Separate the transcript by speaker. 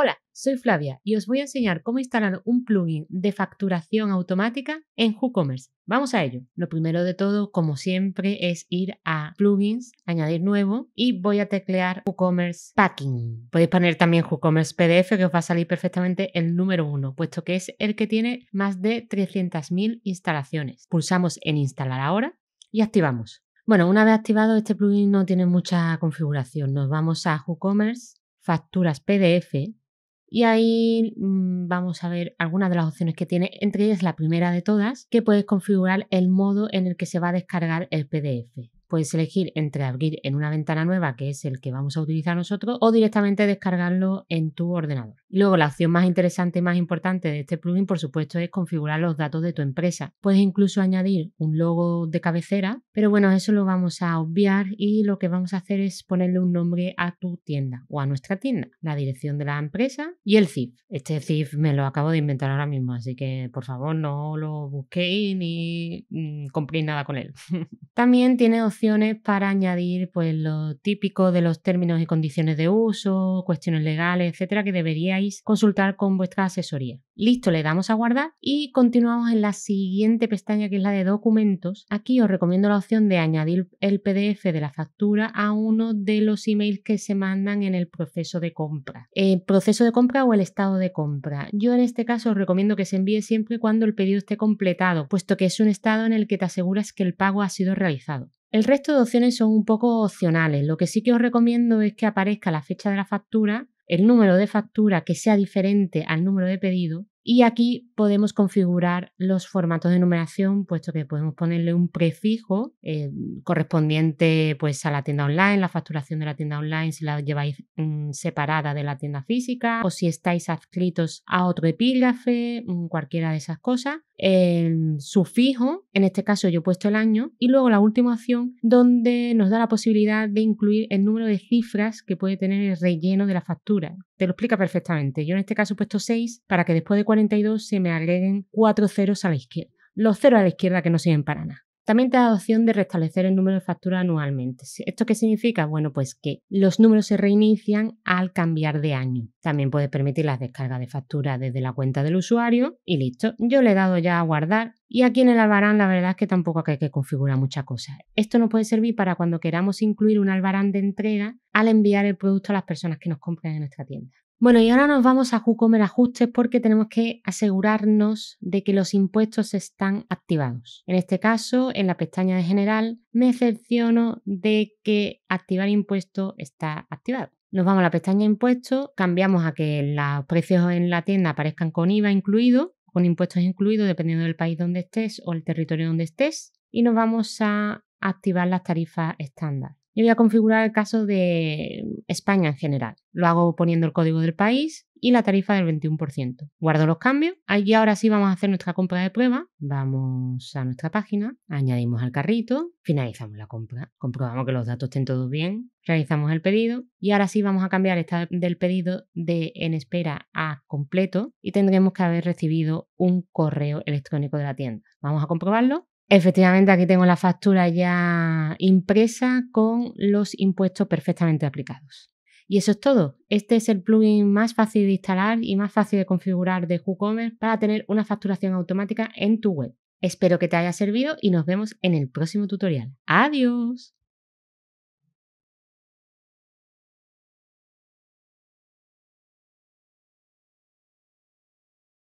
Speaker 1: Hola, soy Flavia y os voy a enseñar cómo instalar un plugin de facturación automática en WooCommerce. Vamos a ello. Lo primero de todo, como siempre, es ir a plugins, añadir nuevo y voy a teclear WooCommerce Packing. Podéis poner también WooCommerce PDF que os va a salir perfectamente el número uno, puesto que es el que tiene más de 300.000 instalaciones. Pulsamos en instalar ahora y activamos. Bueno, una vez activado este plugin no tiene mucha configuración. Nos vamos a WooCommerce, facturas PDF y ahí mm, vamos a ver algunas de las opciones que tiene, entre ellas la primera de todas, que puedes configurar el modo en el que se va a descargar el PDF. Puedes elegir entre abrir en una ventana nueva, que es el que vamos a utilizar nosotros, o directamente descargarlo en tu ordenador. Y luego la opción más interesante y más importante de este plugin, por supuesto, es configurar los datos de tu empresa. Puedes incluso añadir un logo de cabecera, pero bueno, eso lo vamos a obviar y lo que vamos a hacer es ponerle un nombre a tu tienda o a nuestra tienda, la dirección de la empresa y el CIF. Este CIF me lo acabo de inventar ahora mismo, así que por favor no lo busquéis ni mm, compréis nada con él. También tiene opciones para añadir pues lo típico de los términos y condiciones de uso, cuestiones legales, etcétera, que debería consultar con vuestra asesoría. Listo, le damos a guardar y continuamos en la siguiente pestaña que es la de documentos. Aquí os recomiendo la opción de añadir el PDF de la factura a uno de los emails que se mandan en el proceso de compra. El eh, proceso de compra o el estado de compra. Yo en este caso os recomiendo que se envíe siempre cuando el pedido esté completado, puesto que es un estado en el que te aseguras que el pago ha sido realizado. El resto de opciones son un poco opcionales. Lo que sí que os recomiendo es que aparezca la fecha de la factura el número de factura que sea diferente al número de pedido y aquí podemos configurar los formatos de numeración, puesto que podemos ponerle un prefijo eh, correspondiente pues, a la tienda online, la facturación de la tienda online, si la lleváis mm, separada de la tienda física, o si estáis adscritos a otro epígrafe, mm, cualquiera de esas cosas. El sufijo, en este caso yo he puesto el año, y luego la última opción donde nos da la posibilidad de incluir el número de cifras que puede tener el relleno de la factura, te lo explica perfectamente. Yo en este caso he puesto 6 para que después de 42 se me agreguen 4 ceros a la izquierda. Los ceros a la izquierda que no sirven para nada. También te da la opción de restablecer el número de factura anualmente. ¿Esto qué significa? Bueno, pues que los números se reinician al cambiar de año. También puedes permitir las descarga de factura desde la cuenta del usuario y listo. Yo le he dado ya a guardar y aquí en el albarán la verdad es que tampoco hay que configurar muchas cosas. Esto nos puede servir para cuando queramos incluir un albarán de entrega al enviar el producto a las personas que nos compran en nuestra tienda. Bueno, y ahora nos vamos a WooCommerce Ajustes porque tenemos que asegurarnos de que los impuestos están activados. En este caso, en la pestaña de General, me excepciono de que activar impuesto está activado. Nos vamos a la pestaña Impuestos, cambiamos a que los precios en la tienda aparezcan con IVA incluido, con impuestos incluidos, dependiendo del país donde estés o el territorio donde estés, y nos vamos a activar las tarifas estándar. Y voy a configurar el caso de España en general. Lo hago poniendo el código del país y la tarifa del 21%. Guardo los cambios. Y ahora sí vamos a hacer nuestra compra de prueba. Vamos a nuestra página, añadimos al carrito, finalizamos la compra, comprobamos que los datos estén todos bien, realizamos el pedido y ahora sí vamos a cambiar esta del pedido de en espera a completo y tendremos que haber recibido un correo electrónico de la tienda. Vamos a comprobarlo. Efectivamente, aquí tengo la factura ya impresa con los impuestos perfectamente aplicados. Y eso es todo. Este es el plugin más fácil de instalar y más fácil de configurar de WooCommerce para tener una facturación automática en tu web. Espero que te haya servido y nos vemos en el próximo tutorial. ¡Adiós!